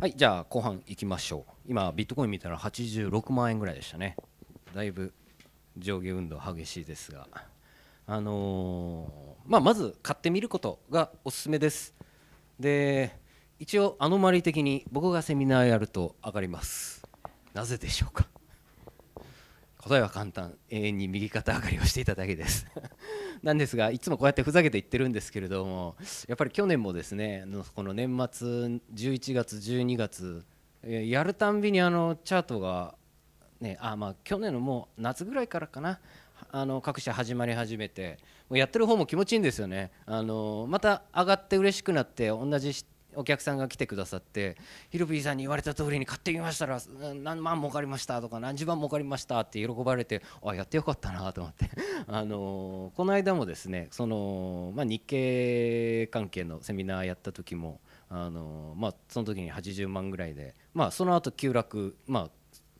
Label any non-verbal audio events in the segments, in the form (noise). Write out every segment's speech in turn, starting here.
はいじゃあ後半いきましょう今ビットコイン見たら86万円ぐらいでしたねだいぶ上下運動激しいですがあのー、まあ、まず買ってみることがおすすめですで一応アノマリ的に僕がセミナーやると上がりますなぜでしょうか答えは簡単永遠に右肩上がりをしていただけです (laughs) なんですがいつもこうやってふざけて言ってるんですけれどもやっぱり去年もですねこの年末11月12月やるたんびにあのチャートが、ね、あまあ去年のもう夏ぐらいからかなあの各社始まり始めてもうやってる方も気持ちいいんですよねあのまた上がって嬉しくなって同じお客さんが来てくださってヒルビーさんに言われた通りに買ってみましたら何万儲かりましたとか何十万儲かりましたって喜ばれてあやってよかったなと思って (laughs) あのこの間もですねその、まあ、日経関係のセミナーやった時もあの、まあ、その時に80万ぐらいで、まあ、その後急落、まあ、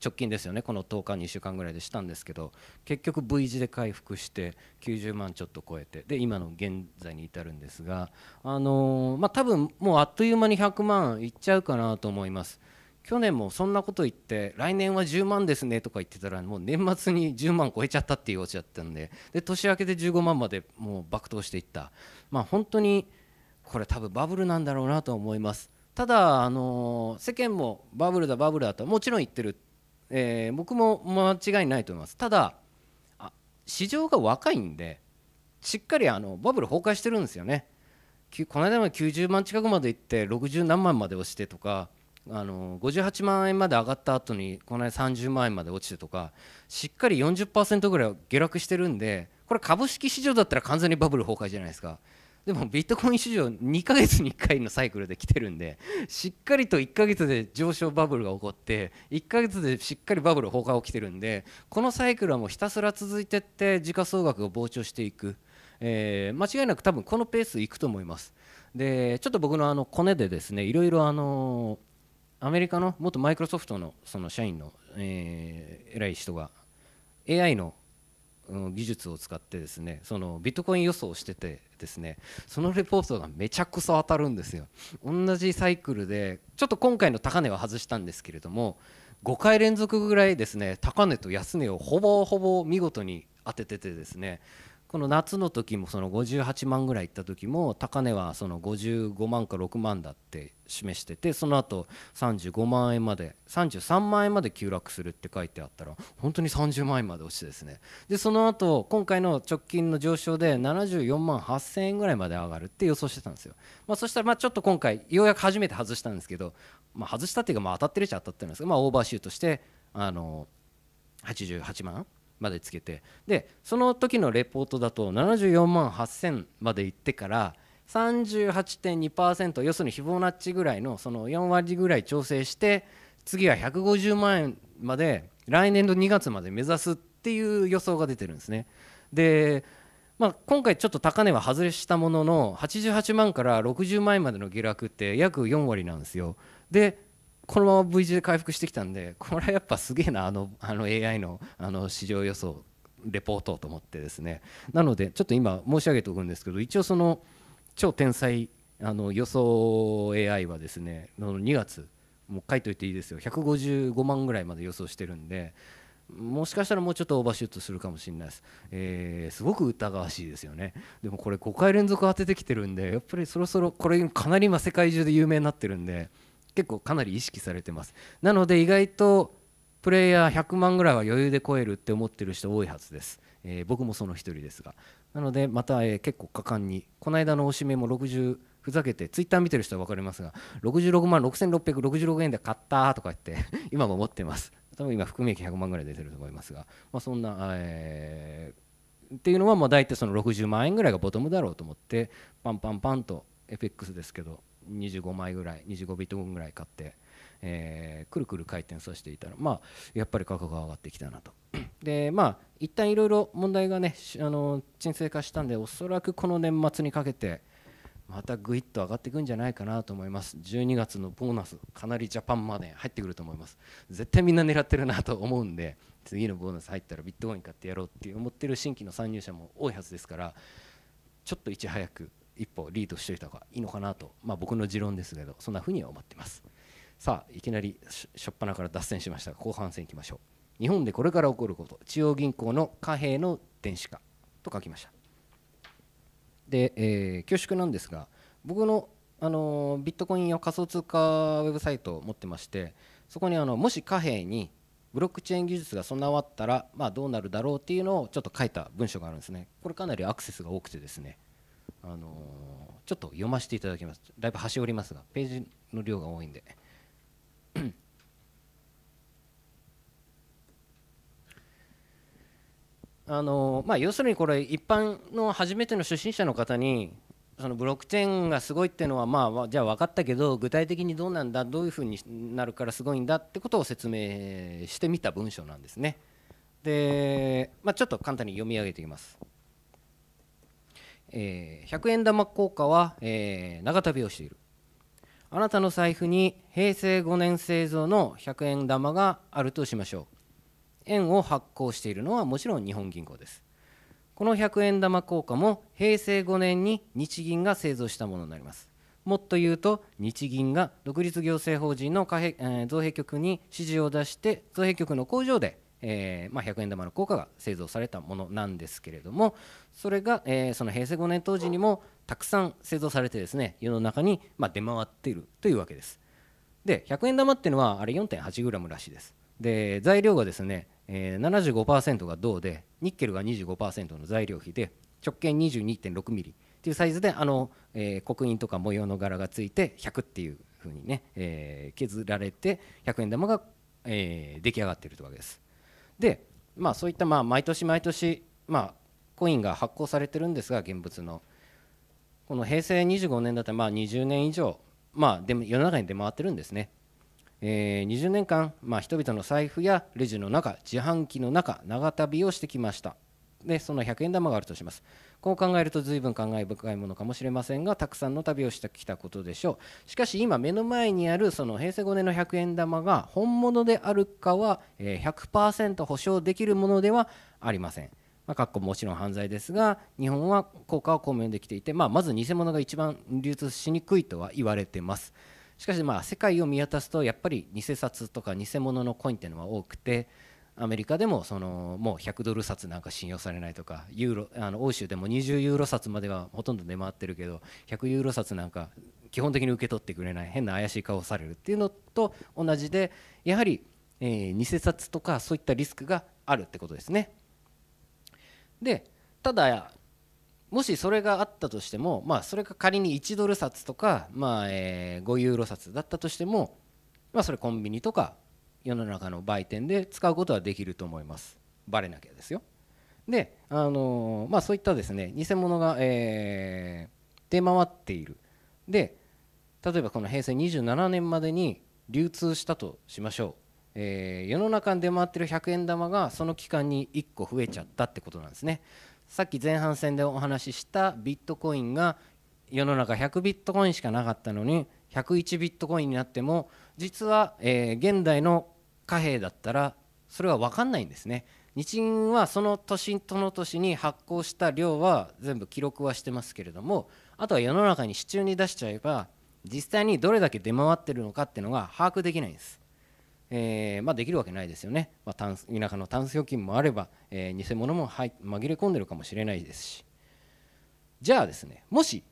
直近ですよねこの10日2週間ぐらいでしたんですけど結局 V 字で回復して90万ちょっと超えてで今の現在に至るんですがあのまあ、多分もうあっという間に100万いっちゃうかなと思います。去年もそんなこと言って来年は10万ですねとか言ってたらもう年末に10万超えちゃったっていうオチだったんでで年明けで15万までもう爆投していったまあ本当にこれ多分バブルなんだろうなと思いますただあの世間もバブルだバブルだともちろん言ってるえー、僕も間違いないと思いますただ市場が若いんでしっかりあのバブル崩壊してるんですよねこの間も90万近くまで行って60何万まで落ちてとかあの58万円まで上がった後にこの間30万円まで落ちてとかしっかり40%ぐらい下落してるんでこれ株式市場だったら完全にバブル崩壊じゃないですかでもビットコイン市場2ヶ月に1回のサイクルで来てるんでしっかりと1ヶ月で上昇バブルが起こって1ヶ月でしっかりバブル崩壊起きてるんでこのサイクルはもうひたすら続いてって時価総額が膨張していく、えー、間違いなく多分このペースいくと思いますでちょっと僕のあのコネでですねいろいろあのアメリカの元マイクロソフトのその社員の、えー、偉い人が AI の技術を使ってですねそのビットコイン予想をしててですねそのレポートがめちゃくそ当たるんですよ同じサイクルでちょっと今回の高値は外したんですけれども5回連続ぐらいですね高値と安値をほぼほぼ見事に当てててですねこの夏の時もその58万ぐらいいった時も高値はその55万か6万だって示しててその後35万円まで33万円まで急落するって書いてあったら本当に30万円まで落ちてですねでその後今回の直近の上昇で74万8000円ぐらいまで上がるって予想してたんですよ、まあ、そしたらまあちょっと今回ようやく初めて外したんですけど、まあ、外したっていうかまあ当たってるっちゃ当たってるんですけど、まあ、オーバーシュートしてあの88万までつけてでその時のレポートだと74万8000までいってから38.2%要するにヒボナッチぐらいのその4割ぐらい調整して次は150万円まで来年度2月まで目指すっていう予想が出てるんですね。でまあ、今回ちょっと高値は外れしたものの88万から60万円までの下落って約4割なんですよ。でこのまま V 字で回復してきたんでこれはやっぱすげえなあのあの AI のあの市場予想レポートと思ってですねなのでちょっと今申し上げておくんですけど一応その超天才あの予想 AI はですね2月もう書いといていいですよ155万ぐらいまで予想してるんでもしかしたらもうちょっとオーバーシュートするかもしれないです、えー、すごく疑わしいですよねでもこれ5回連続当ててきてるんでやっぱりそろそろこれかなり今世界中で有名になってるんで結構かなり意識されてますなので意外とプレイヤー100万ぐらいは余裕で超えるって思ってる人多いはずです、えー、僕もその一人ですがなのでまた、えー、結構果敢にこの間のおしめも60ふざけてツイッター見てる人は分かりますが66万6666円で買ったとか言って (laughs) 今も持ってます多分今含み益100万ぐらい出てると思いますが、まあ、そんな、えー、っていうのはもう大体その60万円ぐらいがボトムだろうと思ってパンパンパンと FX ですけど25枚ぐらい25ビット分ぐらい買って、えー、くるくる回転させていたら、まあ、やっぱり価格が上がってきたなと。(clears throat) でまあ一旦いろいろ問題がねあの沈静化したんでおそらくこの年末にかけてまたぐいっと上がっていくんじゃないかなと思います12月のボーナスかなりジャパンまで入ってくると思います絶対みんな狙ってるなと思うんで次のボーナス入ったらビットコイン買ってやろうって思ってる新規の参入者も多いはずですからちょっといち早く一歩リードしておいた方がいいのかなと、まあ、僕の持論ですけどそんなふうには思ってますさあいきなりしょっぱなから脱線しましたが後半戦いきましょう日本でこれから起こること中央銀行の貨幣の電子化と書きましたで、えー、恐縮なんですが僕のあのビットコインや仮想通貨ウェブサイトを持ってましてそこにあのもし貨幣にブロックチェーン技術が備わったら、まあ、どうなるだろうっていうのをちょっと書いた文章があるんですねこれかなりアクセスが多くてですねあのちょっと読ませていただきます。だいぶ端折りますが、ページの量が多いんで。(clears throat) あのまあ、要するにこれ一般の初めての初心者の方にそのブロックチェーンがすごいっていうのはまあじゃあ分かったけど具体的にどうなんだどういうふうになるからすごいんだってことを説明してみた文章なんですね。で、まあ、ちょっと簡単に読み上げていきます。えー、100円玉硬貨は、えー、長旅をしているあなたの財布に平成5年製造の100円玉があるとしましょう円を発行しているのはもちろん日本銀行ですこの100円玉硬貨も平成5年に日銀が製造したものになりますもっと言うと日銀が独立行政法人の貨幣、えー、造幣局に指示を出して造幣局の工場でえーまあ、100円玉の硬貨が製造されたものなんですけれどもそれが、えー、その平成5年当時にもたくさん製造されてですね世の中に、まあ、出回っているというわけですで100円玉っていうのはあれ 4.8g らしいですで材料がですね、えー、75%が銅でニッケルが25%の材料費で直径 22.6mm っていうサイズであの、えー、刻印とか模様の柄がついて100っていうふうにね、えー、削られて100円玉が、えー、出来上がっているというわけですで、まあ、そういったまあ毎年毎年、まあ、コインが発行されてるんですが現物のこの平成25年だったらまあ20年以上、まあ、でも世の中に出回ってるんですね、えー、20年間、まあ、人々の財布やレジの中自販機の中長旅をしてきましたでその100円玉があるとしますこう考えると随分感慨深いものかもしれませんがたくさんの旅をしてきたことでしょうしかし今目の前にあるその平成5年の100円玉が本物であるかは100%保証できるものではありませんまあ、かっこもちろん犯罪ですが日本は効果を公明できていて、まあ、まず偽物が一番流通しにくいとは言われてますしかしまあ世界を見渡すとやっぱり偽札とか偽物のコインっていうのは多くてアメリカでもそのもう100ドル札なんか信用されないとかユーロあの欧州でも20ユーロ札まではほとんど出回ってるけど100ユーロ札なんか基本的に受け取ってくれない変な怪しい顔をされるっていうのと同じでやはり、えー、偽札とかそういったリスクがあるってことですね。でただもしそれがあったとしても、まあ、それが仮に1ドル札とか、まあえー、5ユーロ札だったとしても、まあ、それコンビニとか世の中の売店で使うことはできると思いますバレなきゃですよであのまあそういったですね偽物が、えー、出回っているで例えばこの平成27年までに流通したとしましょう、え世の中に出回ってる100円玉がその期間に1個増えちゃったってことなんですねさっき前半戦でお話ししたビットコインが世の中100ビットコインしかなかったのに101ビットコインになっても実は、えー、現代の貨幣だったらそれは分かんないんですね日銀はその年との年に発行した量は全部記録はしてますけれどもあとは世の中に支柱に出しちゃえば実際にどれだけ出回ってるのかっていうのが把握できないんです、えー、まあ、できるわけないですよね、まあ、田舎のタンス預金もあれば、えー、偽物も入紛れ込んでるかもしれないですしじゃあですねもし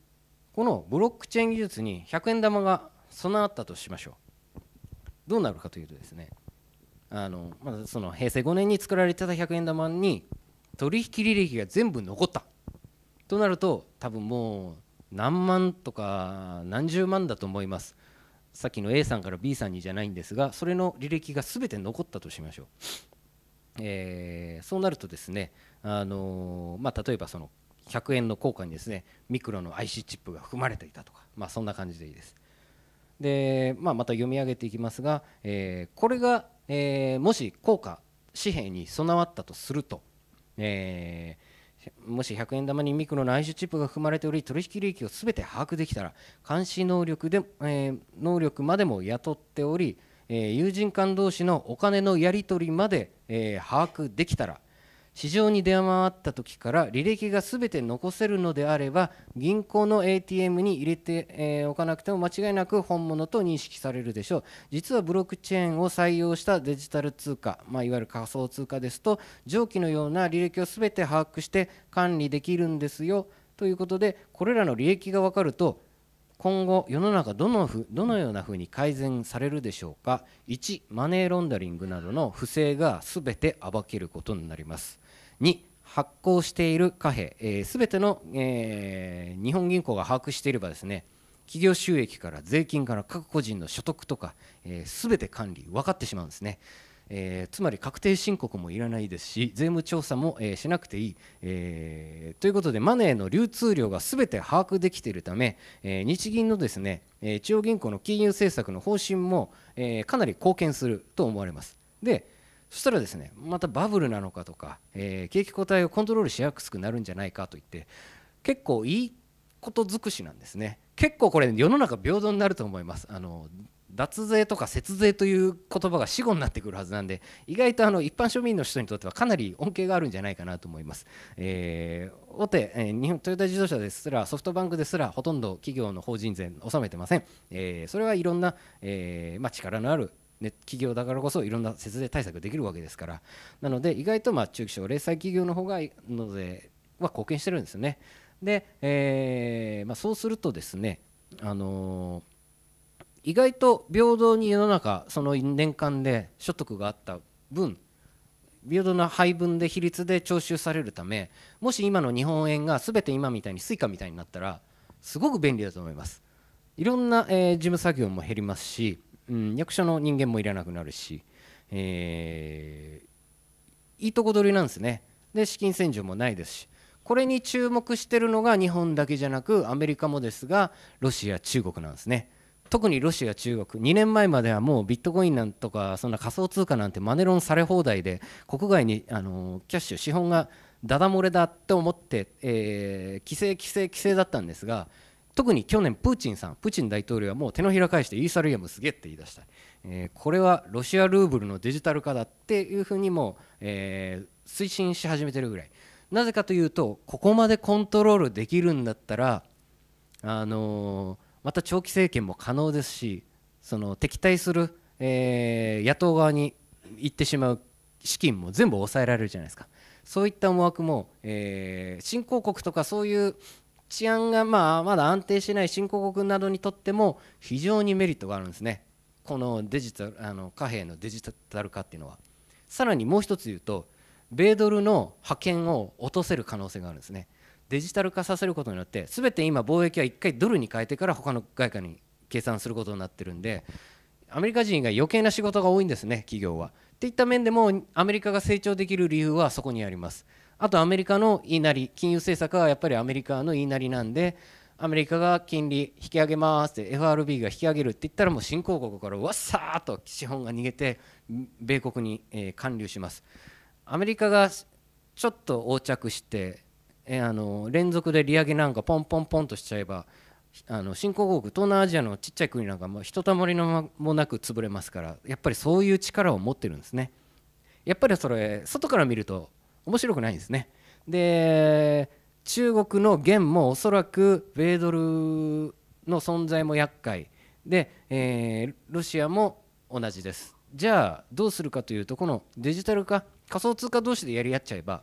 このブロックチェーン技術に100円玉が備わったとしましょうどうなるかというとですねあのまずその平成5年に作られてた100円玉に取引履歴が全部残ったとなると多分もう何万とか何十万だと思いますさっきの A さんから B さんにじゃないんですがそれの履歴が全て残ったとしましょう、えー、そうなるとですね、あのまあ、例えばその100円の硬貨にですねミクロの IC チップが含まれていたとか、まあ、そんな感じでいいです。で、まあ、また読み上げていきますが、えー、これが、えー、もし硬貨紙幣に備わったとすると、えー、もし100円玉にミクロの IC チップが含まれており取引利益をすべて把握できたら監視能力で、え能力までも雇っており、え友人間同士のお金のやり取りまで、え把握できたら市場に出回った時から履歴が全て残せるのであれば銀行の ATM に入れて、えおかなくても間違いなく本物と認識されるでしょう実はブロックチェーンを採用したデジタル通貨、まあ、いわゆる仮想通貨ですと上記のような履歴を全て把握して管理できるんですよということでこれらの履歴が分かると今後世の中どのふどのようなふうに改善されるでしょうか1マネーロンダリングなどの不正が全て暴けることになります2発行している貨幣すべ、えー、ての、えー、日本銀行が把握していればですね企業収益から税金から各個人の所得とかすべ、えー、て管理分かってしまうんですね、えー、つまり確定申告もいらないですし税務調査も、えー、しなくていい、えー、ということでマネーの流通量がすべて把握できているため、え日銀のですね、え中央銀行の金融政策の方針も、えかなり貢献すると思われますで、そしたらですねまたバブルなのかとか、えー、景気後退をコントロールしやすくなるんじゃないかといって結構いいこと尽くしなんですね結構これ世の中平等になると思いますあの脱税とか節税という言葉が死語になってくるはずなんで意外とあの一般庶民の人にとってはかなり恩恵があるんじゃないかなと思います、えー、大手、えー、日本トヨタ自動車ですらソフトバンクですらほとんど企業の法人税納めてません、えー、それはいろんな、えまあ、力のあるね、企業だからこそいろんな節税対策できるわけですからなので意外とまあ中期小零細企業の方が納税は貢献してるんですよねで、えー、まあ、そうするとですね、あのー、意外と平等に世の中その年間で所得があった分平等な配分で比率で徴収されるためもし今の日本円が全て今みたいに suica みたいになったらすごく便利だと思いますいろんな、えー、事務作業も減りますしうん、役所の人間もいらなくなるし、えー、いいとこ取りなんですねで資金洗浄もないですしこれに注目してるのが日本だけじゃなくアメリカもですがロシア中国なんですね特にロシア中国2年前まではもうビットコインなんとかそんな仮想通貨なんてマネロンされ放題で国外にあのキャッシュ資本がダダ漏れだと思って、えー、規制規制規制だったんですが特に去年、プーチンさん、プーチン大統領はもう手のひら返してイーサリアムすげえって言い出した、えー、これはロシアルーブルのデジタル化だっていうふうにもう、えー、推進し始めてるぐらい、なぜかというと、ここまでコントロールできるんだったら、あのー、また長期政権も可能ですし、その敵対する、え野党側に行ってしまう資金も全部抑えられるじゃないですか。そういった思惑も、え新興国とかそういう治安がまあまだ安定しない新興国などにとっても非常にメリットがあるんですねこのデジタルあの貨幣のデジタル化っていうのはさらにもう一つ言うと米ドルの覇権を落とせる可能性があるんですねデジタル化させることによって全て今貿易は1回ドルに変えてから他の外貨に計算することになってるんでアメリカ人が余計な仕事が多いんですね企業は。といった面でもアメリカが成長できる理由はそこにあります。あとアメリカの言いなり金融政策はやっぱりアメリカの言いなりなんでアメリカが金利引き上げますって FRB が引き上げるって言ったらもう新興国からわっさーっと資本が逃げて米国に、え還流しますアメリカがちょっと横着して、えー、あの連続で利上げなんかポンポンポンとしちゃえばあの新興国東南アジアのちっちゃい国なんかもひとたまりのもなく潰れますからやっぱりそういう力を持ってるんですねやっぱりそれ外から見ると面白くないんですねで中国の元もおそらく米ドルの存在も厄介で、えー、ロシアも同じですじゃあどうするかというとこのデジタル化仮想通貨同士でやり合っちゃえば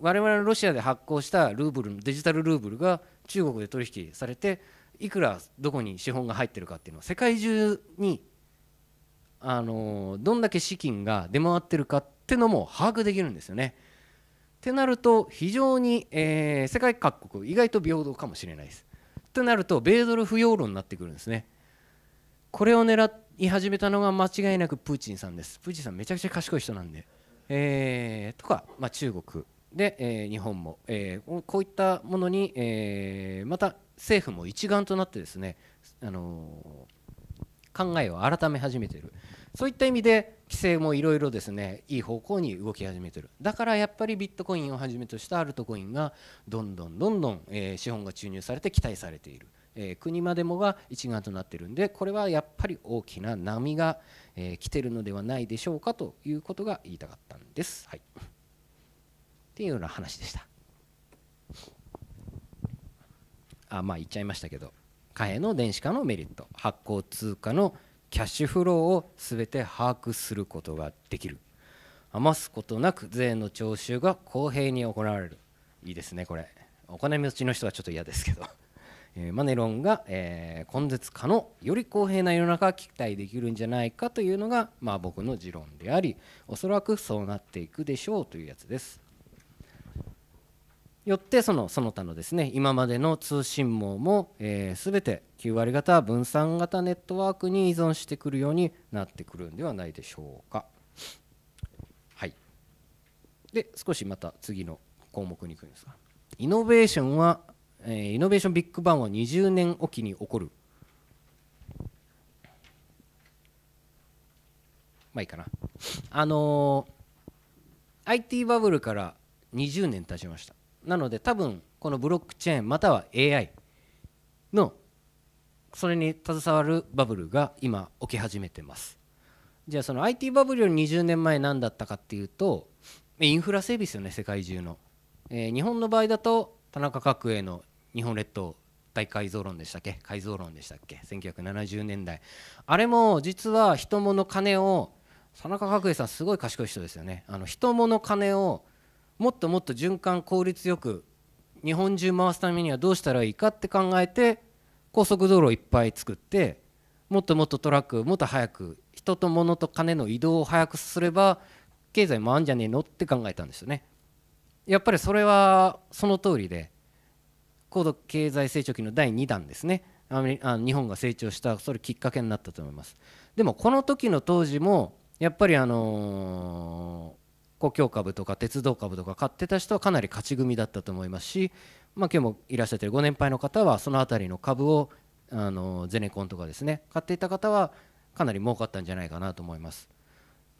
我々のロシアで発行したルーブルデジタルルーブルが中国で取引されていくらどこに資本が入ってるかっていうのは世界中にあのどんだけ資金が出回ってるかってのも把握できるんですよね。ってなると非常に、えー、世界各国意外と平等かもしれないです。となると米ドル不要論になってくるんですね。これを狙い始めたのが間違いなくプーチンさんです。プーチンさんめちゃくちゃ賢い人なんで。えー、とか、まあ、中国で、えー、日本も、えー、こういったものに、えー、また政府も一丸となってですね、あの考えを改め始めている。そういった意味で規制もいろいろですねいい方向に動き始めてるだからやっぱりビットコインをはじめとしたアルトコインがどんどんどんどん、え資本が注入されて期待されている、え国までもが一丸となってるんでこれはやっぱり大きな波が、え来てるのではないでしょうかということが言いたかったんです。はい、っていうような話でした。あまあ言っちゃいましたけど貨幣の電子化のメリット発行通貨のキャッシュフローを全て把握することができる余すことなく税の徴収が公平に行われるいいですねこれお金持ちの人はちょっと嫌ですけど (laughs) マネロンが、えー、根絶可能より公平な世の中が期待できるんじゃないかというのが、まあ、僕の持論でありおそらくそうなっていくでしょうというやつですよってそのその他のですね今までの通信網も、えべて9割方分散型ネットワークに依存してくるようになってくるんではないでしょうか。はい、で少しまた次の項目にいくんですがイノベーションは、えイノベーションビッグバンは20年おきに起こる。まあいいかな。あのー、IT バブルから20年経ちました。なので多分このブロックチェーンまたは AI のそれに携わるバブルが今起き始めてますじゃあその IT バブルより20年前何だったかっていうとインフラ整備ですよね世界中の、えー、日本の場合だと田中角栄の日本列島大改造論でしたっけ改造論でしたっけ1970年代あれも実は人物金を田中角栄さんすごい賢い人ですよねあの人物金をもっともっと循環効率よく日本中回すためにはどうしたらいいかって考えて高速道路をいっぱい作ってもっともっとトラックもっと早く人と物と金の移動を早くすれば経済回んじゃねえのって考えたんですよね。やっぱりそれはその通りで高度経済成長期の第2弾ですねアメリあ日本が成長したそれきっかけになったと思いますでもこの時の当時もやっぱりあのー公共株とか鉄道株とか買ってた人はかなり勝ち組だったと思いますし、まあ、今日もいらっしゃってるご年配の方はその辺りの株をあのゼネコンとかですね買っていた方はかなり儲かったんじゃないかなと思います。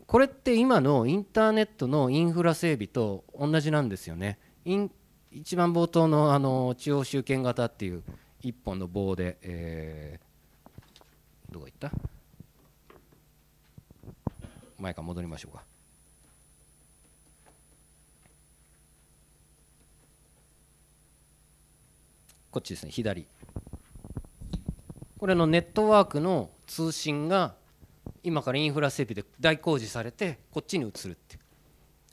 これって今のインターネットのインフラ整備と同じなんですよね。一番冒頭のあの地方集権型っていう一本の棒で、えー、どこ行った前から戻りましょうか。こっちですね左これのネットワークの通信が今からインフラ整備で大工事されてこっちに移るって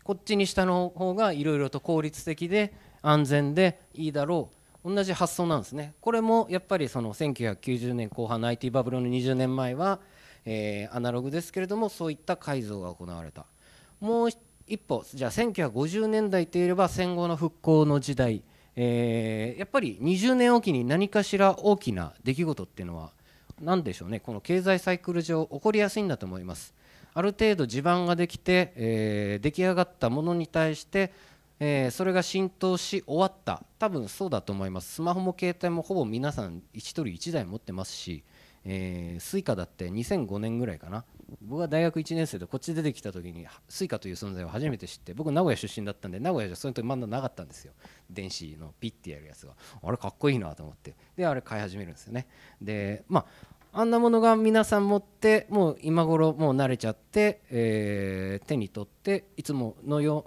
こっちに下の方がいろいろと効率的で安全でいいだろう同じ発想なんですねこれもやっぱりその1990年後半の IT バブルの20年前は、えアナログですけれどもそういった改造が行われたもう一歩じゃあ1950年代といえば戦後の復興の時代えー、やっぱり20年おきに何かしら大きな出来事っていうのは何でしょうねこの経済サイクル上起こりやすいんだと思いますある程度地盤ができて、えー、出来上がったものに対してえー、それが浸透し終わった多分そうだと思いますスマホも携帯もほぼ皆さん1人1台持ってますし、えー、スイカだって2005年ぐらいかな僕は大学1年生でこっち出てきた時にスイカという存在を初めて知って僕名古屋出身だったんで名古屋じゃそういう時まだなかったんですよ電子のピッてやるやつがあれかっこいいなと思ってであれ買い始めるんですよねでまああんなものが皆さん持ってもう今頃もう慣れちゃって、えー、手に取っていつものよ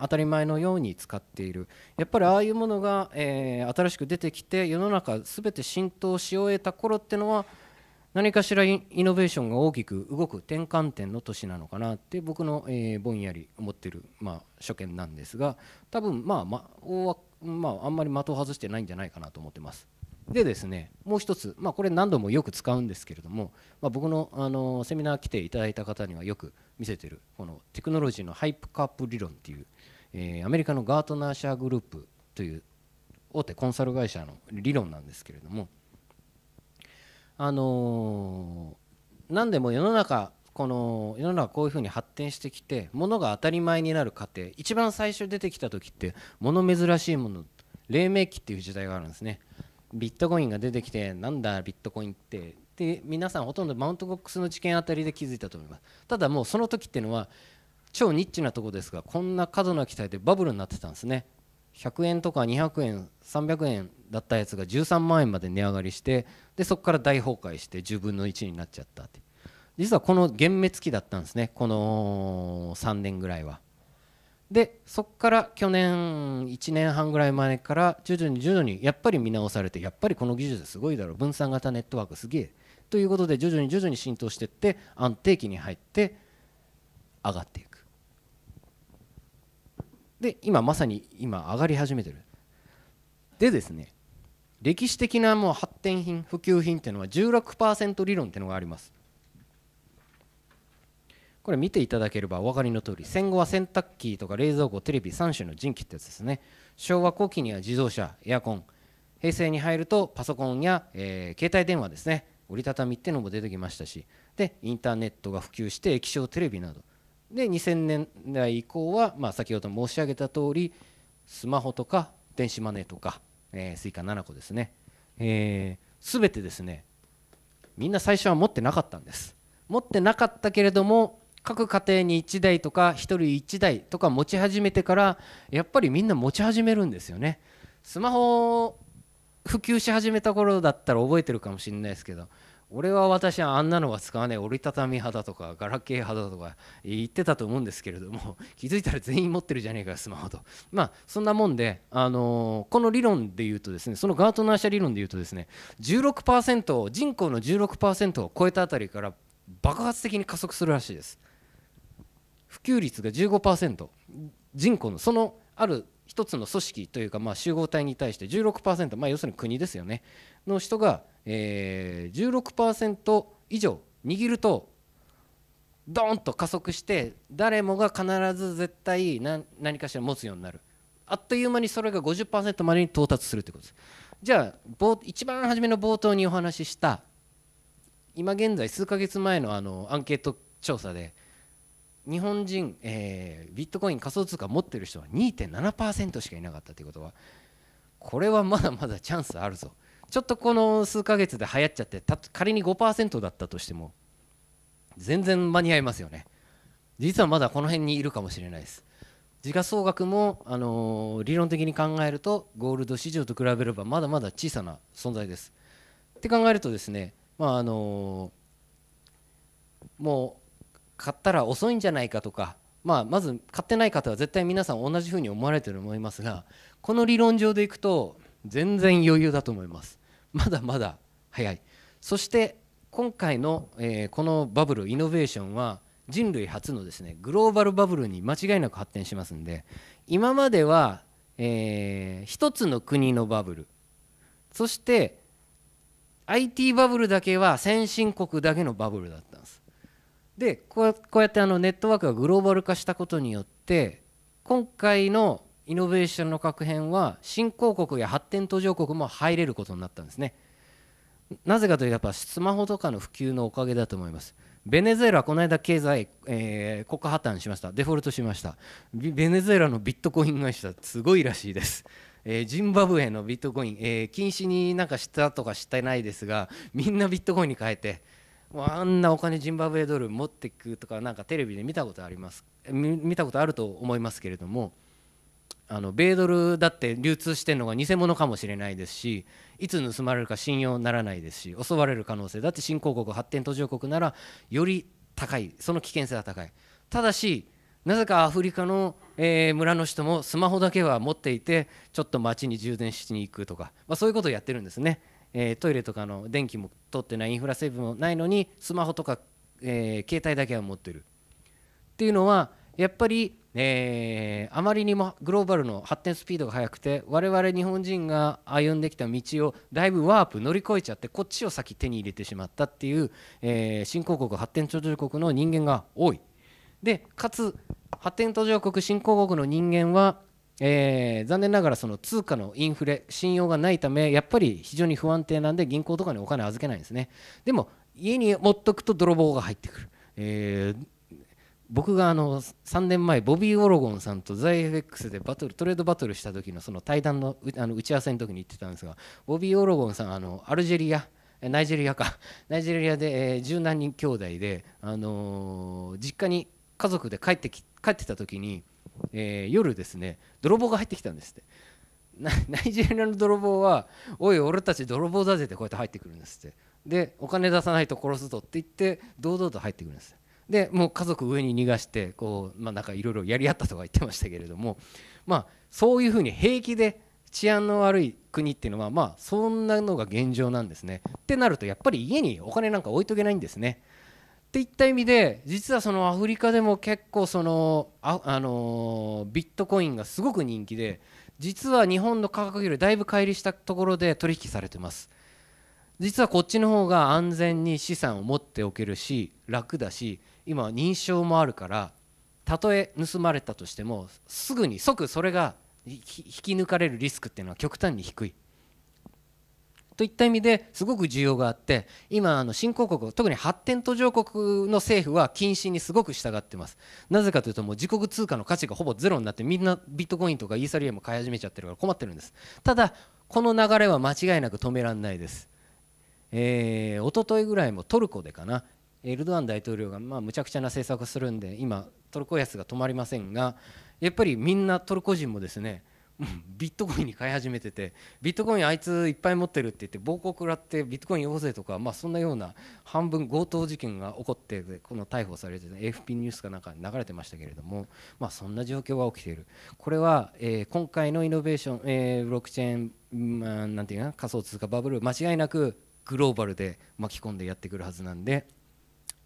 当たり前のように使っているやっぱりああいうものが、えー、新しく出てきて世の中全て浸透し終えた頃ってのは何かしらイノベーションが大きく動く転換点の年なのかなって僕の、えぼんやり思ってる、まあ、初見なんですが多分まあ、まあ、まあ、あんまり的を外してないんじゃないかなと思ってます。でですねもう一つ、まあ、これ何度もよく使うんですけれども、まあ、僕のあのセミナー来ていただいた方にはよく見せてるこのテクノロジーのハイプカップ理論っていう、えー、アメリカのガートナー社グループという大手コンサル会社の理論なんですけれどもあのー、何でも世の中この世の中こういうふうに発展してきてものが当たり前になる過程一番最初出てきた時ってもの珍しいもの黎明期っていう時代があるんですねビットコインが出てきてなんだビットコインってで皆さんほとんどマウントボックスの事件あたりで気づいたと思いますただもうその時っていうのは超ニッチなとこですがこんな過度な期待でバブルになってたんですね100円とか200円300円だったやつが13万円まで値上がりしてでそこから大崩壊して10分の1になっちゃったって実はこの幻滅期だったんですねこの3年ぐらいは。でそこから去年1年半ぐらい前から徐々に徐々にやっぱり見直されてやっぱりこの技術すごいだろ分散型ネットワークすげえということで徐々に徐々に浸透していって安定期に入って上がっていく。で今まさに今上がり始めてるでですね歴史的なもう発展品普及品っていうのは16%理論っていうのがありますこれ見ていただければお分かりの通り戦後は洗濯機とか冷蔵庫テレビ3種の人気ってやつですね昭和後期には自動車エアコン平成に入るとパソコンや、えー、携帯電話ですね折りたたみっていうのも出てきましたしでインターネットが普及して液晶テレビなどで2000年代以降は、まあ、先ほど申し上げた通りスマホとか電子マネーとか、えー、スイカ7個ですね、えべ全てですねみんな最初は持ってなかったんです持ってなかったけれども各家庭に1台とか1人1台とか持ち始めてからやっぱりみんな持ち始めるんですよねスマホ普及し始めた頃だったら覚えてるかもしれないですけど俺は私はあんなのは使わねえ折りたたみ派だとかガラケー派だとか言ってたと思うんですけれども (laughs) 気づいたら全員持ってるじゃねえかスマホとまあそんなもんであのこの理論で言うとですねそのガートナー社理論で言うとですね16%人口の16%を超えたあたりから爆発的に加速するらしいです普及率が15%人口のそのある一つの組織というかまあ集合体に対して16%まあ要するに国ですよねの人がえー、16%以上握るとドーンと加速して誰もが必ず絶対何かしら持つようになるあっという間にそれが50%までに到達するということですじゃあ一番初めの冒頭にお話しした今現在数ヶ月前のあのアンケート調査で日本人、えー、ビットコイン仮想通貨持ってる人は2.7%しかいなかったということはこれはまだまだチャンスあるぞ。ちょっとこの数ヶ月で流行っちゃって仮に5%だったとしても全然間に合いますよね実はまだこの辺にいるかもしれないです時価総額も、あの理論的に考えるとゴールド市場と比べればまだまだ小さな存在ですって考えるとですねまああのもう買ったら遅いんじゃないかとかまあ、まず買ってない方は絶対皆さん同じふうに思われてると思いますがこの理論上でいくと全然余裕だと思いますまだまだ早いそして今回の、えー、このバブルイノベーションは人類初のですねグローバルバブルに間違いなく発展しますんで今までは、えー、一つの国のバブルそして IT バブルだけは先進国だけのバブルだったんですでこうやってあのネットワークがグローバル化したことによって今回のイノベーションの核変は新興国や発展途上国も入れることになったんですねなぜかというとやっぱスマホとかの普及のおかげだと思いますベネズエラはこの間経済、えー、国破綻しましたデフォルトしましたベネズエラのビットコイン会社すごいらしいですえジンバブエのビットコイン、えー、禁止になんかしたとかしてないですがみんなビットコインに変えてもうあんなお金ジンバブエドル持っていくとかなんかテレビで見たことあります見たことあると思いますけれどもあの米ドルだって流通してるのが偽物かもしれないですしいつ盗まれるか信用ならないですし襲われる可能性だって新興国発展途上国ならより高いその危険性は高いただしなぜかアフリカの、えー、村の人もスマホだけは持っていてちょっと街に充電しに行くとか、まあ、そういうことをやってるんですね、えー、トイレとかの電気も通ってないインフラ整備もないのにスマホとか、えー、携帯だけは持ってるっていうのはやっぱり、えー、あまりにもグローバルの発展スピードが速くて我々日本人が歩んできた道をだいぶワープ乗り越えちゃってこっちを先手に入れてしまったっていう、えー、新興国発展途上国の人間が多いでかつ発展途上国新興国の人間はえー、残念ながらその通貨のインフレ信用がないためやっぱり非常に不安定なんで銀行とかにお金預けないんですねでも家に持っとくと泥棒が入ってくる、えー、僕があの3年前ボビー・オロゴンさんとザイエフェックスでバトルトレードバトルした時のその対談のあの打ち合わせの時に言ってたんですがボビー・オロゴンさんあのアルジェリアナイジェリアか (laughs) ナイジェリアで、え十何人兄弟であの実家に家族で帰ってき帰ってた時に、え夜ですね泥棒が入ってきたんですってナイジェリアの泥棒は「おい俺たち泥棒だぜ」ってこうやって入ってくるんですってでお金出さないと殺すぞって言って堂々と入ってくるんですでもう家族上に逃がしてこう、まあ、なんかいろいろやり合ったとか言ってましたけれども、まあ、そういうふうに平気で治安の悪い国っていうのは、まあ、そんなのが現状なんですね。ってなるとやっぱり家にお金なんか置いとけないんですね。っていった意味で実はそのアフリカでも結構そのあ、あのビットコインがすごく人気で実は日本の価格よりだいぶ乖離したところで取引されてます。実はこっちの方が安全に資産を持っておけるし楽だし今は認証もあるからたとえ盗まれたとしてもすぐに即それが引き抜かれるリスクっていうのは極端に低い。といった意味ですごく需要があって今あの新興国特に発展途上国の政府は禁止にすごく従ってますなぜかというともう自国通貨の価値がほぼゼロになってみんなビットコインとかイーサリアム買い始めちゃってるから困ってるんですただこの流れは間違いなく止められないですえー、一昨日ぐらいもトルコでかなエルドアン大統領がまあ無茶苦茶な政策をするんで今トルコ安が止まりませんがやっぱりみんなトルコ人もですね (laughs) ビットコインに買い始めててビットコインあいついっぱい持ってるって言って暴行食らってビットコインよこせとか、まあ、そんなような半分強盗事件が起こってこの逮捕されて AFP ニュースかなんかに流れてましたけれども、まあ、そんな状況が起きているこれは、え今回のイノベーション、えブロックチェーン、まあ、なんていうか仮想通貨バブル間違いなくグローバルで巻き込んでやってくるはずなんで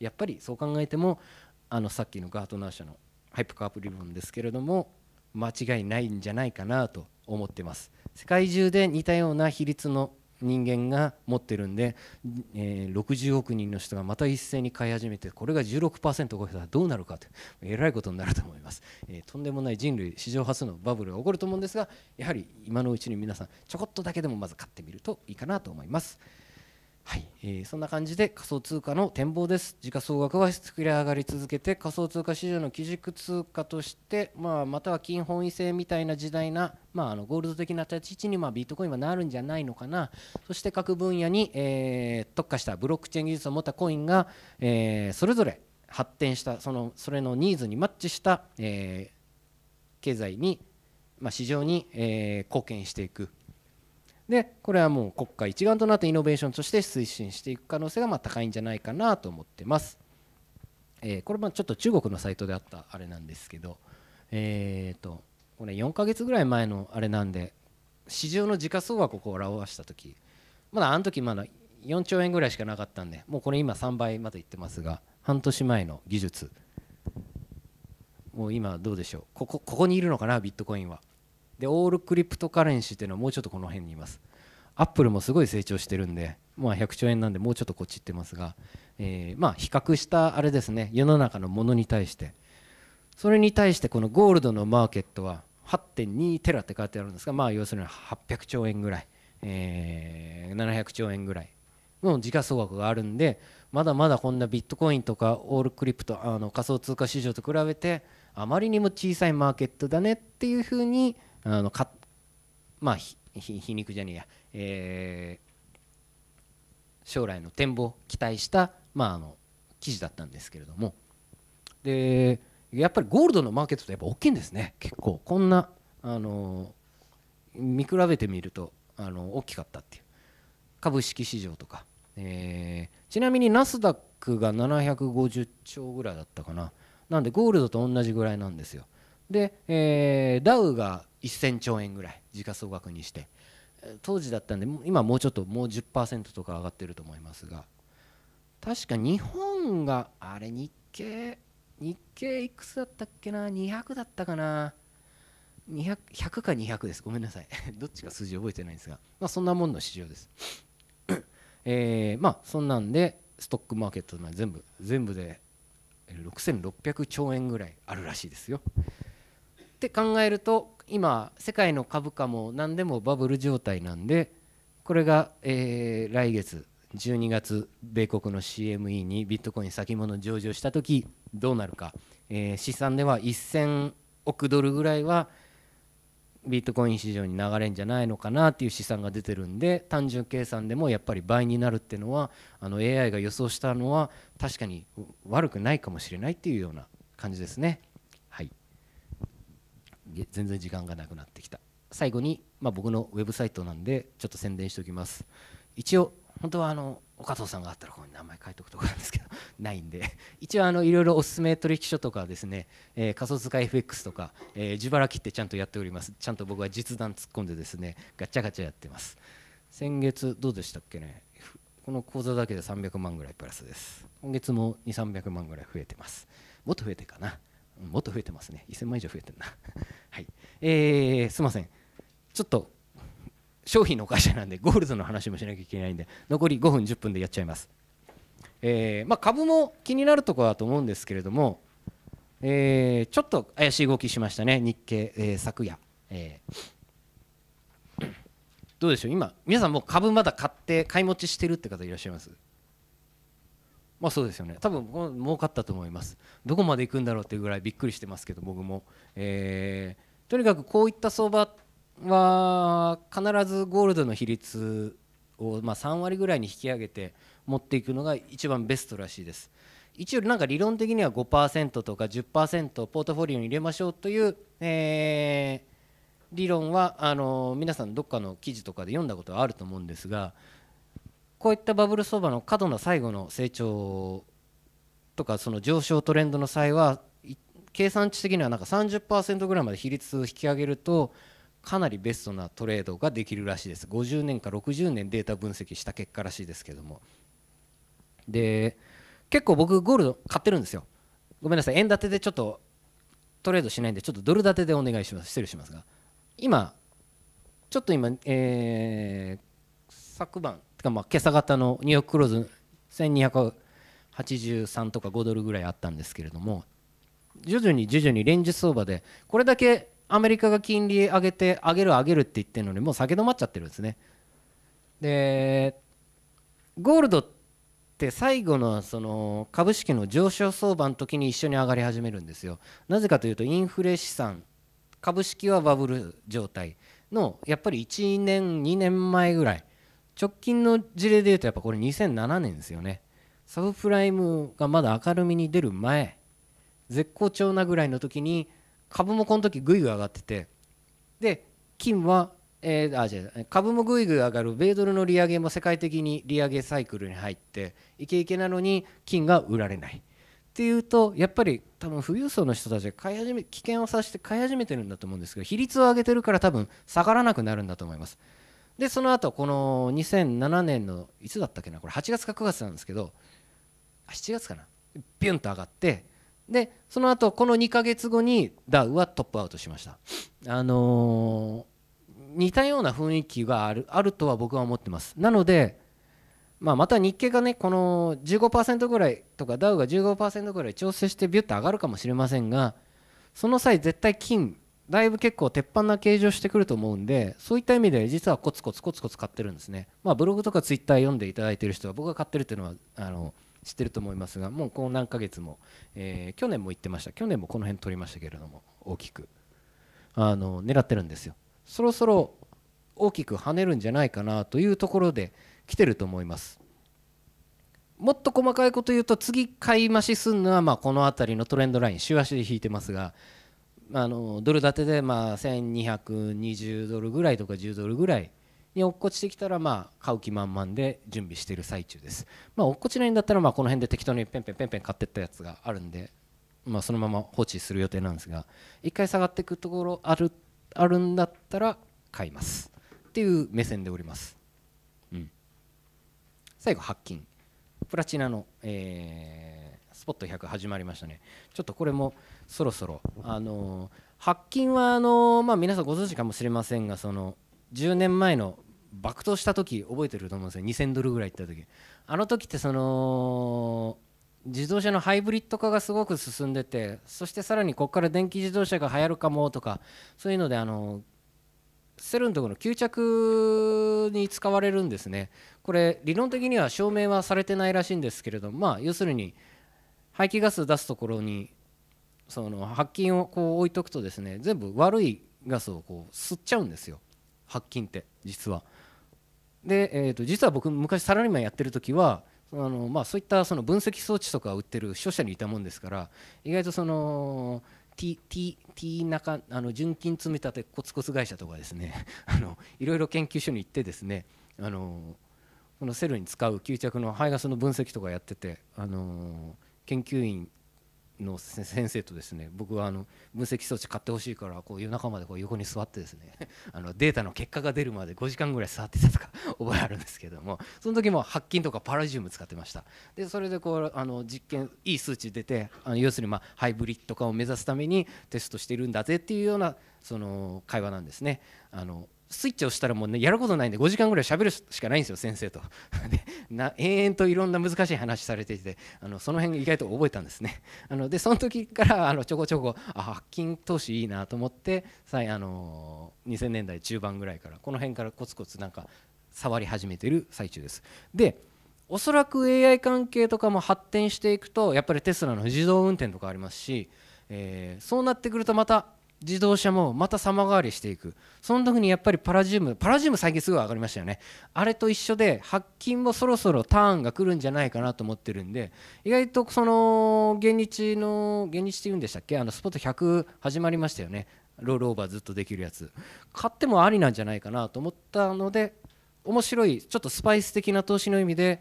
やっぱりそう考えてもあのさっきのガートナー社のハイプカープ理論ですけれども間違いないんじゃないかなと思ってます世界中で似たような比率の人間が持ってるんで、えー、60億人の人がまた一斉に買い始めてこれが16%超えたらどうなるかとえらいことになると思います、えー、とんでもない人類史上初のバブルが起こると思うんですがやはり今のうちに皆さんちょこっとだけでもまず買ってみるといいかなと思います。はい、えー、そんな感じで仮想通貨の展望です。時価総額は膨れ上がり続けて仮想通貨市場の基軸通貨として、まあ、または金本位制みたいな時代な、まあ、あのゴールド的な立ち位置に、まあ、ビットコインはなるんじゃないのかなそして各分野に、えー、特化したブロックチェーン技術を持ったコインが、えー、それぞれ発展したそのそれのニーズにマッチした、えー、経済に、まあ、市場に、えー、貢献していくでこれはもう国家一丸となってイノベーションとして推進していく可能性がま高いんじゃないかなと思ってます。えこれもちょっと中国のサイトであったあれなんですけど、えー、とこれ4ヶ月ぐらい前のあれなんで市場の時価総額を表した時まだあの時まだ4兆円ぐらいしかなかったんでもうこれ今3倍までいってますが半年前の技術もう今どうでしょうここここにいるのかなビットコインはでオールクリプトカレンシーっていうのはもうちょっとこの辺にいますアップルもすごい成長してるんで、まあ、100兆円なんでもうちょっとこっち行ってますが、えー、まあ比較したあれですね世の中のものに対してそれに対してこのゴールドのマーケットは8.2テラって書いてあるんですがまあ要するに800兆円ぐらい、えー、700兆円ぐらいの時価総額があるんでまだまだこんなビットコインとかオールクリプトあの仮想通貨市場と比べてあまりにも小さいマーケットだねっていうふうにあのかまあ皮肉じゃねえや、えー、将来の展望を期待した、まあ、あの記事だったんですけれどもでやっぱりゴールドのマーケットってやっぱ大きいんですね結構こんなあの見比べてみるとあの大きかったっていう株式市場とか、えー、ちなみにナスダックが750兆ぐらいだったかななんでゴールドと同じぐらいなんですよで、えー、ダウが1000兆円ぐらい時価総額にして当時だったんで今もうちょっともう10%とか上がってると思いますが確か日本があれ日経日経いくつだったっけな200だったかな100か200ですごめんなさい (laughs) どっちか数字覚えてないんですが、まあ、そんなもんの市場です (coughs) えー、まあそんなんでストックマーケットの全部全部で6600兆円ぐらいあるらしいですよって考えると今世界の株価も何でもバブル状態なんでこれが、えー、来月12月米国の CME にビットコイン先物上場した時どうなるか、えー、試算では1000億ドルぐらいはビットコイン市場に流れんじゃないのかなっていう試算が出てるんで単純計算でもやっぱり倍になるっていうのはあの AI が予想したのは確かに悪くないかもしれないっていうような感じですね。全然時間がなくなってきた最後に、まあ、僕のウェブサイトなんでちょっと宣伝しておきます一応本当はあの岡藤さんがあったらここに名前書いておくところなんですけど (laughs) ないんで一応あのいろいろおすすめ取引所とかですね、えー、仮想通貨 FX とか、えー、自腹切ってちゃんとやっておりますちゃんと僕は実弾突っ込んでですねガチャガチャやってます先月どうでしたっけねこの口座だけで300万ぐらいプラスです今月も2300万ぐらい増えてますもっと増えてかなもっと増えてますね1000万以上増えてるな (laughs) はいえー、すいませんちょっと商品の会社なんでゴールドの話もしなきゃいけないんで残り5分10分でやっちゃいますえー、まあ、株も気になるところだと思うんですけれども、えー、ちょっと怪しい動きしましたね、日経、えー、昨夜、えどうでしょう、今、皆さんもう株まだ買って、買い持ちしてるって方いらっしゃいますまあそうですよね多分儲かったと思いますどこまで行くんだろうっていうぐらいびっくりしてますけど僕も、えー、とにかくこういった相場は必ずゴールドの比率をま3割ぐらいに引き上げて持っていくのが一番ベストらしいです一応なんか理論的には5%とか10%ポートフォリオに入れましょうという、えー、理論はあの皆さんどっかの記事とかで読んだことはあると思うんですがこういったバブル相場の過度な最後の成長とかその上昇トレンドの際は計算値的にはなんか30%ぐらいまで比率を引き上げるとかなりベストなトレードができるらしいです50年か60年データ分析した結果らしいですけどもで結構僕ゴールド買ってるんですよごめんなさい円建てでちょっとトレードしないんでちょっとドル建てでお願いします失礼しますが今ちょっと今、えー、昨晩てかまあ今朝方のニューヨーククローズ1283とか5ドルぐらいあったんですけれども徐々に徐々にレンジ相場でこれだけアメリカが金利上げて上げる上げるって言ってるのにもう下げ止まっちゃってるんですねでゴールドって最後のその株式の上昇相場の時に一緒に上がり始めるんですよなぜかというとインフレ資産株式はバブル状態のやっぱり1年2年前ぐらい直近の事例で言うとやっぱこれ2007年ですよねサブプライムがまだ明るみに出る前絶好調なぐらいの時に株もこの時ぐいぐい上がっててで金は、えー、あ違う株もぐいぐい上がる米ドルの利上げも世界的に利上げサイクルに入ってイケイケなのに金が売られないっていうとやっぱり多分富裕層の人たちが買い始め危険を察して買い始めてるんだと思うんですけど比率を上げてるから多分下がらなくなるんだと思います。でその後この2007年のいつだったっけなこれ8月か9月なんですけど7月かなビュンと上がってでその後この2か月後にダウはトップアウトしました。あのー、似たような雰囲気があるあるとは僕は思ってます。なので、まあ、また日経がねこの15%ぐらいとかダウが15%ぐらい調整してビュッと上がるかもしれませんがその際絶対金だいぶ結構鉄板な形状してくると思うんでそういった意味で実はコツコツコツコツ買ってるんですねまあブログとかツイッター読んでいただいてる人は僕が買ってるっていうのはあの知ってると思いますがもうこの何ヶ月も、え去年も行ってました去年もこの辺取りましたけれども大きくあの狙ってるんですよそろそろ大きく跳ねるんじゃないかなというところで来てると思いますもっと細かいこと言うと次買い増しするのはまあこの辺りのトレンドライン週足で引いてますがあのドル建てでまあ1220ドルぐらいとか10ドルぐらいに落っこちてきたらまあ買う気満々で準備している最中です、まあ、落っこちないんだったらまあこの辺で適当にペンペンペンペン買ってったやつがあるんで、まあ、そのまま放置する予定なんですが1回下がっていくところあるあるんだったら買いますっていう目線でおります、うん、最後発金プラチナの、えー、スポット100始まりましたねちょっとこれもそろそろあの発金はあの、まあ、皆さんご存知かもしれませんがその10年前の爆投した時覚えてると思うんですよ2000ドルぐらいいった時あの時ってその自動車のハイブリッド化がすごく進んでてそしてさらにここから電気自動車が流行るかもとかそういうのであのセルのところの吸着に使われるんですねこれ理論的には証明はされてないらしいんですけれどまあ要するに排気ガス出すところにその白菌をこう置いとくとですね全部悪いガスをこう吸っちゃうんですよ白菌って実は。で、えー、と実は僕昔サラリーマンやってる時はあのまあそういったその分析装置とか売ってる商社にいたもんですから意外とその T, T, T 中あの純金積み立てコツコツ会社とかですね (laughs) あのいろいろ研究所に行ってですねあのこのセルに使う吸着の排ガスの分析とかやっててあの研究員の (laughs) 先生とですね僕はあの分析装置買ってほしいからこう夜中までこう横に座ってですね (laughs) あのデータの結果が出るまで5時間ぐらい座ってたとか (laughs) 覚えあるんですけどもその時も白金とかパラジウム使ってましたでそれでこうあの実験いい数値出てあの要するにまあハイブリッド化を目指すためにテストしてるんだぜっていうようなその会話なんですねあのスイッチをしたらもうねやることないんで5時間ぐらいしゃべるしかないんですよ先生と (laughs) でな延々といろんな難しい話されていてあのその辺意外と覚えたんですねあのでその時からあのちょこちょこあハ投資いいなと思ってさあの2000年代中盤ぐらいからこの辺からコツコツなんか触り始めてる最中ですでおそらく AI 関係とかも発展していくとやっぱりテスラの自動運転とかありますし、えー、そうなってくるとまた自動車もまた様変わりしていくその時にやっぱりパラジウムパラジウム最近すごい上がりましたよねあれと一緒で白金もそろそろターンが来るんじゃないかなと思ってるんで意外とその現日の現日っていうんでしたっけあのスポット100始まりましたよねロールオーバーずっとできるやつ買ってもありなんじゃないかなと思ったので面白いちょっとスパイス的な投資の意味で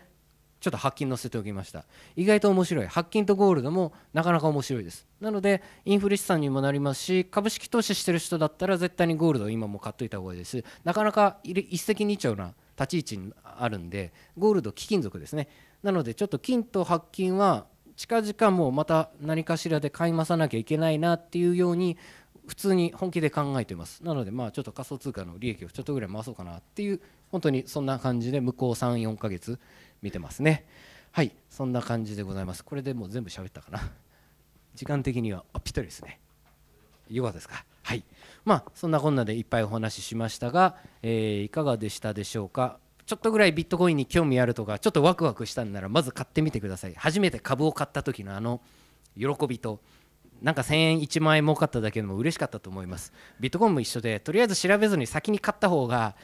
ちょっと白金載せておきました意外と面白い白金とゴールドもなかなか面白いですなのでインフレ資産にもなりますし株式投資してる人だったら絶対にゴールドを今も買っといた方がいいですなかなか一石二鳥な立ち位置にあるんでゴールド貴金属ですねなのでちょっと金と白金は近々もうまた何かしらで買い増さなきゃいけないなっていうように普通に本気で考えてますなのでまあちょっと仮想通貨の利益をちょっとぐらい回そうかなっていう本当にそんな感じで向こう34ヶ月見てますねはいそんな感じでございますこれでもう全部喋ったかな時間的にはあぴったりですねよかったですかはいまあそんなこんなでいっぱいお話ししましたが、えー、いかがでしたでしょうかちょっとぐらいビットコインに興味あるとかちょっとワクワクしたんならまず買ってみてください初めて株を買った時のあの喜びとなんか1000円1万円儲かっただけでも嬉しかったと思いますビットコインも一緒でとりあえず調べずに先に買った方が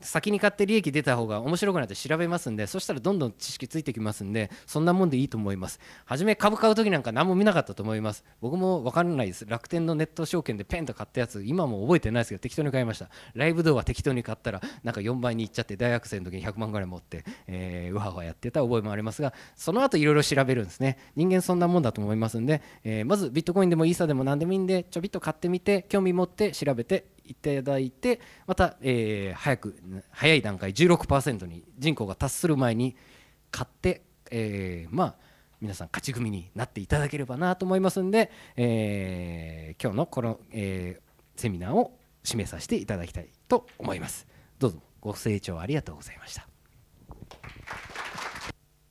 先に買って利益出た方が面白くなって調べますんでそしたらどんどん知識ついてきますんでそんなもんでいいと思います初め株買う時なんか何も見なかったと思います僕も分かんないです楽天のネット証券でペンと買ったやつ今も覚えてないですけど適当に買いましたライブ動画適当に買ったらなんか4倍にいっちゃって大学生の時に100万ぐらい持って、えー、うはうはやってた覚えもありますがその後いろいろ調べるんですね人間そんなもんだと思いますんで、えー、まずビットコインでもイーサでも何でもいいんでちょびっと買ってみて興味持って調べていただいてまた、えー、早く早い段階16%に人口が達する前に買って、えー、まあ皆さん勝ち組になっていただければなと思いますんで、えー、今日のこの、えー、セミナーを締めさせていただきたいと思います。どうぞご清聴ありがとうございました。